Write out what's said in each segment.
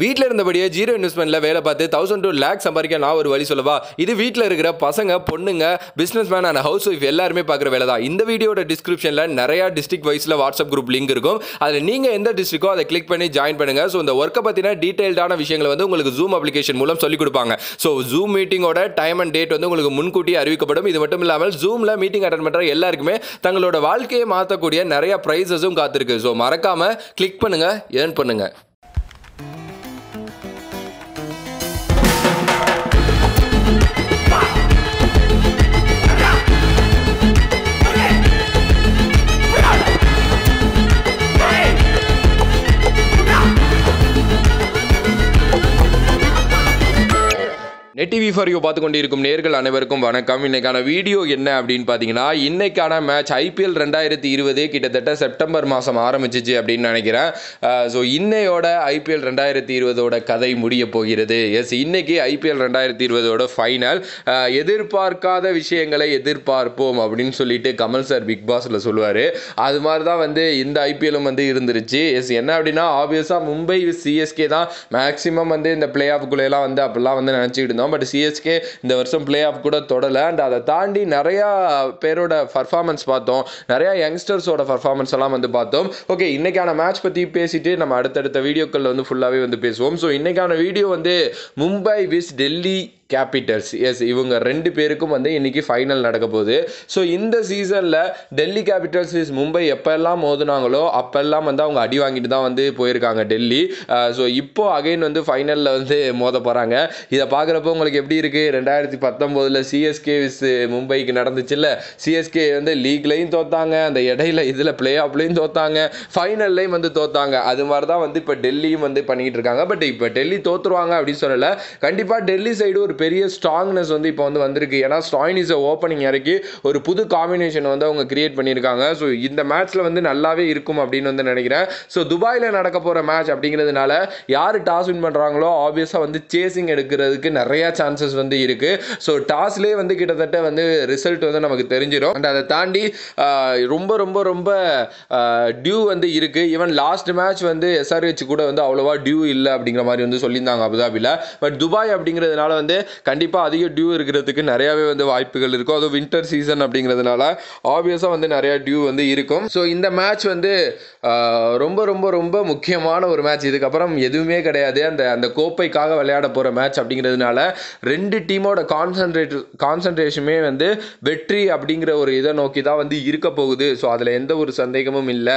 வீட்டில் இருந்தபடியே ஜீரோ இன்வெஸ்ட்மெண்ட்டில் வேலை பார்த்து தௌசண்ட் டூ லேக் சம்பாதிக்க நான் ஒரு வழி சொல்லவா இது வீட்டில் இருக்கிற பசங்க பொண்ணுங்க businessman and housewife எல்லாருமே பார்க்குற வேலை தான் இந்த வீடியோட டிஸ்கிரிப்ஷனில் நிறையா டிஸ்ட்ரிக் வைஸில் வாட்ஸ்அப் குரூப் லிங்க் இருக்கும் அதில் நீங்கள் எந்த டிஸ்ட்ரிக்கோ அதை கிளிக் பண்ணி ஜாயின் பண்ணுங்கள் ஸோ இந்த ஒர்க்கை பற்றின டீட்டெயில்டான விஷயங்களை வந்து உங்களுக்கு ஜூம் அப்ளிகேஷன் மூலம் சொல்லிக் கொடுப்பாங்க ஸோ ஜூம் மீட்டிங்கோட டைம் அண்ட் டேட் வந்து உங்களுக்கு முன்கூட்டியே அறிவிக்கப்படும் இது மட்டும் இல்லாமல் ஜூமில் மீட்டிங் அட்டன் பண்ணுற எல்லாருக்குமே தங்களோட வாழ்க்கையை மாற்றக்கூடிய நிறையா ப்ரைஸஸும் காத்திருக்கு ஸோ மறக்காமல் கிளிக் பண்ணுங்கள் ஏர்ன் பண்ணுங்கள் நெட்டிவி ஃபார் யூ பார்த்து கொண்டிருக்கும் நேர்கள் அனைவருக்கும் வணக்கம் இன்னைக்கான வீடியோ என்ன அப்படின்னு பார்த்தீங்கன்னா இன்னைக்கான மேட்ச் ஐபிஎல் ரெண்டாயிரத்தி இருபது கிட்டத்தட்ட செப்டம்பர் மாதம் ஆரம்பிச்சிச்சு அப்படின்னு நினைக்கிறேன் ஸோ இன்னையோட ஐபிஎல் ரெண்டாயிரத்தி இருபதோட கதை முடிய போகிறது எஸ் இன்னைக்கு ஐபிஎல் ரெண்டாயிரத்தி இருபதோட ஃபைனல் எதிர்பார்க்காத விஷயங்களை எதிர்பார்ப்போம் அப்படின்னு சொல்லிட்டு கமல் சார் பிக் பாஸில் சொல்லுவார் அது மாதிரி தான் வந்து இந்த ஐபிஎல்லும் வந்து இருந்துருச்சு எஸ் என்ன அப்படின்னா ஆப்வியஸாக மும்பை சிஎஸ்கே தான் மேக்ஸிமம் வந்து இந்த பிளே குள்ளையெல்லாம் வந்து அப்படிலாம் வந்து நினச்சிக்கிட்டு வருஷம் பட் சிஎஸ்கே இந்த வருஷம் பிளே ஆஃப் கூட தொடலை அண்ட் அதை தாண்டி நிறையா பேரோட பர்ஃபார்மன்ஸ் பார்த்தோம் நிறையா யங்ஸ்டர்ஸோட பர்ஃபார்மன்ஸ் எல்லாம் வந்து பார்த்தோம் ஓகே இன்றைக்கான மேட்ச் பற்றி பேசிட்டு நம்ம அடுத்தடுத்த வீடியோக்களில் வந்து ஃபுல்லாகவே வந்து பேசுவோம் ஸோ இன்றைக்கான வீடியோ வந்து மும்பை விஸ் டெல்லி கேபிட்டல்ஸ் எஸ் இவங்க ரெண்டு பேருக்கும் வந்து இன்றைக்கி ஃபைனல் நடக்க போகுது ஸோ இந்த சீசனில் டெல்லி கேபிட்டல்ஸ் இஸ் மும்பை எப்போல்லாம் மோதுனாங்களோ அப்போல்லாம் வந்து அவங்க அடி வாங்கிட்டு தான் வந்து போயிருக்காங்க டெல்லி ஸோ இப்போது அகைன் வந்து ஃபைனலில் வந்து மோத போகிறாங்க இதை பார்க்குறப்போ உங்களுக்கு எப்படி இருக்குது ரெண்டாயிரத்தி பத்தொம்போதில் சிஎஸ்கே விஸ் மும்பைக்கு நடந்துச்சுல்ல சிஎஸ்கே வந்து லீக்லேயும் தோத்தாங்க அந்த இடையில இதில் பிளே ஆஃப்லேயும் தோத்தாங்க ஃபைனல்லையும் வந்து தோத்தாங்க அது மாதிரி தான் வந்து இப்போ டெல்லியும் வந்து பண்ணிக்கிட்டு இருக்காங்க பட் இப்போ டெல்லி தோற்றுருவாங்க அப்படின்னு சொல்லலை கண்டிப்பாக டெல்லி சைடு ஒரு பெரிய ஸ்ட்ராங்னஸ் வந்து இப்போ வந்து வந்திருக்கு ஏன்னா இஸ் ஓப்பனிங் இறக்கி ஒரு புது காம்பினேஷன் வந்து அவங்க கிரியேட் பண்ணியிருக்காங்க ஸோ இந்த மேட்ச்சில் வந்து நல்லாவே இருக்கும் அப்படின்னு வந்து நினைக்கிறேன் ஸோ துபாயில் நடக்க போகிற மேட்ச் அப்படிங்கிறதுனால யார் டாஸ் வின் பண்ணுறாங்களோ ஆப்வியஸாக வந்து சேசிங் எடுக்கிறதுக்கு நிறையா சான்சஸ் வந்து இருக்குது ஸோ டாஸ்லேயே வந்து கிட்டத்தட்ட வந்து ரிசல்ட் வந்து நமக்கு தெரிஞ்சிடும் அண்ட் அதை தாண்டி ரொம்ப ரொம்ப ரொம்ப டியூ வந்து இருக்குது ஈவன் லாஸ்ட் மேட்ச் வந்து எஸ்ஆர்ஹெச் கூட வந்து அவ்வளோவா டியூ இல்லை அப்படிங்கிற மாதிரி வந்து சொல்லியிருந்தாங்க அபுதாபியில் பட் துபாய் அப்படிங்கிறதுனால வந்து கண்டிப்பாக அதிக டியூ இருக்கிறதுக்கு நிறையாவே வந்து வாய்ப்புகள் இருக்கும் அதுவும் வின்டர் சீசன் அப்படிங்கிறதுனால ஆப்வியஸாக வந்து நிறையா டியூ வந்து இருக்கும் ஸோ இந்த மேட்ச் வந்து ரொம்ப ரொம்ப ரொம்ப முக்கியமான ஒரு மேட்ச் இதுக்கப்புறம் எதுவுமே கிடையாது அந்த அந்த கோப்பைக்காக விளையாட போகிற மேட்ச் அப்படிங்கிறதுனால ரெண்டு டீமோட கான்சன்ட்ரேட் கான்சன்ட்ரேஷனுமே வந்து வெற்றி அப்படிங்கிற ஒரு இதை நோக்கி தான் வந்து இருக்க போகுது ஸோ அதில் எந்த ஒரு சந்தேகமும் இல்லை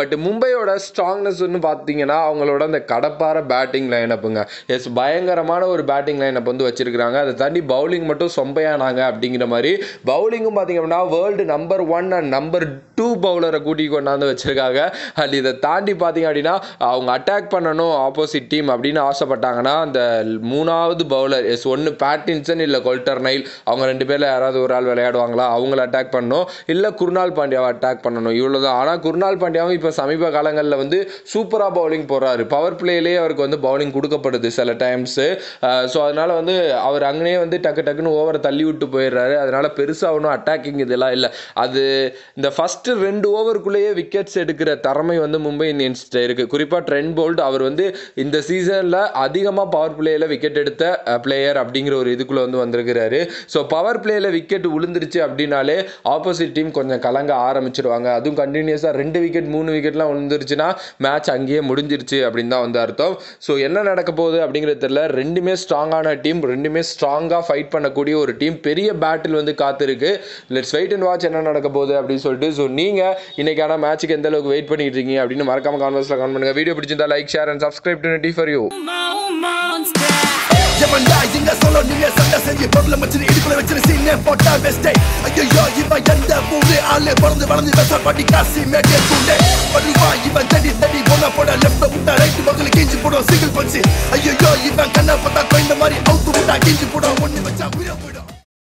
பட் மும்பையோட ஸ்ட்ராங்னஸ்ன்னு பார்த்தீங்கன்னா அவங்களோட அந்த கடப்பார பேட்டிங் லைனப்புங்க எஸ் பயங்கரமான ஒரு பேட்டிங் லைனப் வந்து வச்சு வச்சிருக்காங்க அதை தாண்டி பவுலிங் மட்டும் சொம்பையானாங்க அப்படிங்கிற மாதிரி பவுலிங்கும் பார்த்திங்க அப்படின்னா world number one and number two பவுலரை கூட்டி கொண்டாந்து வச்சுருக்காங்க அண்ட் இதை தாண்டி பார்த்திங்க அப்படின்னா அவங்க அட்டாக் பண்ணணும் ஆப்போசிட் டீம் அப்படின்னு ஆசைப்பட்டாங்கன்னா அந்த மூணாவது பவுலர் எஸ் ஒன்று பேட்டின்சன் இல்லை கொல்டர் நைல் அவங்க ரெண்டு பேரில் யாராவது ஒரு ஆள் விளையாடுவாங்களா அவங்கள அட்டாக் பண்ணணும் இல்லை குருநாள் பாண்டியாவை அட்டாக் பண்ணணும் இவ்வளோ தான் ஆனால் குருநாள் பாண்டியாவும் இப்போ சமீப காலங்களில் வந்து சூப்பராக பவுலிங் போடுறாரு பவர் பிளேலேயே அவருக்கு வந்து பவுலிங் கொடுக்கப்படுது சில டைம்ஸு ஸோ அதனால் வந்து அவர் அங்கேயே வந்து டக்கு டக்குன்னு ஓவரை தள்ளி விட்டு போயிடுறாரு அதனால் பெருசாக ஒன்றும் அட்டாக்கிங் இதெல்லாம் இல்லை அது இந்த ஃபஸ்ட்டு ரெண்டு ஓவருக்குள்ளேயே விக்கெட்ஸ் எடுக்கிற திறமை வந்து மும்பை இந்தியன்ஸ்கிட்ட இருக்குது குறிப்பாக ட்ரெண்ட் போல்ட் அவர் வந்து இந்த சீசனில் அதிகமாக பவர் பிளேயில் விக்கெட் எடுத்த பிளேயர் அப்படிங்கிற ஒரு இதுக்குள்ளே வந்து வந்திருக்கிறாரு ஸோ பவர் பிளேயில் விக்கெட் விழுந்துருச்சு அப்படின்னாலே ஆப்போசிட் டீம் கொஞ்சம் கலங்க ஆரம்பிச்சிருவாங்க அதுவும் கண்டினியூஸாக ரெண்டு விக்கெட் மூணு விக்கெட்லாம் விழுந்துருச்சுன்னா மேட்ச் அங்கேயே முடிஞ்சிருச்சு அப்படின்னு தான் வந்து அர்த்தம் ஸோ என்ன நடக்க போகுது அப்படிங்கிறது தெரியல ரெண்டுமே ஸ்ட்ராங்கான டீம் ரெண்டு ரெண்டுமே ஸ்ட்ராங்காக ஃபைட் பண்ணக்கூடிய ஒரு டீம் பெரிய பேட்டில் வந்து காத்திருக்கு லெட்ஸ் வெயிட் அண்ட் வாட்ச் என்ன நடக்க போகுது அப்படின்னு சொல்லிட்டு ஸோ நீங்கள் இன்றைக்கான மேட்ச்சுக்கு எந்த அளவுக்கு வெயிட் பண்ணிட்டு இருக்கீங்க அப்படின்னு மறக்காம கான்வெர்ஸில் கான் பண்ணுங்கள் வீடியோ பிடிச்சிருந்தா like share and subscribe to நெட்டி ஃபார் யூ எவன்டா இங்க வச்சு இடுப்புல வச்சு சீனே போட்டா பெஸ்டே ஐயோ இவன் எந்த காசி மேட்டே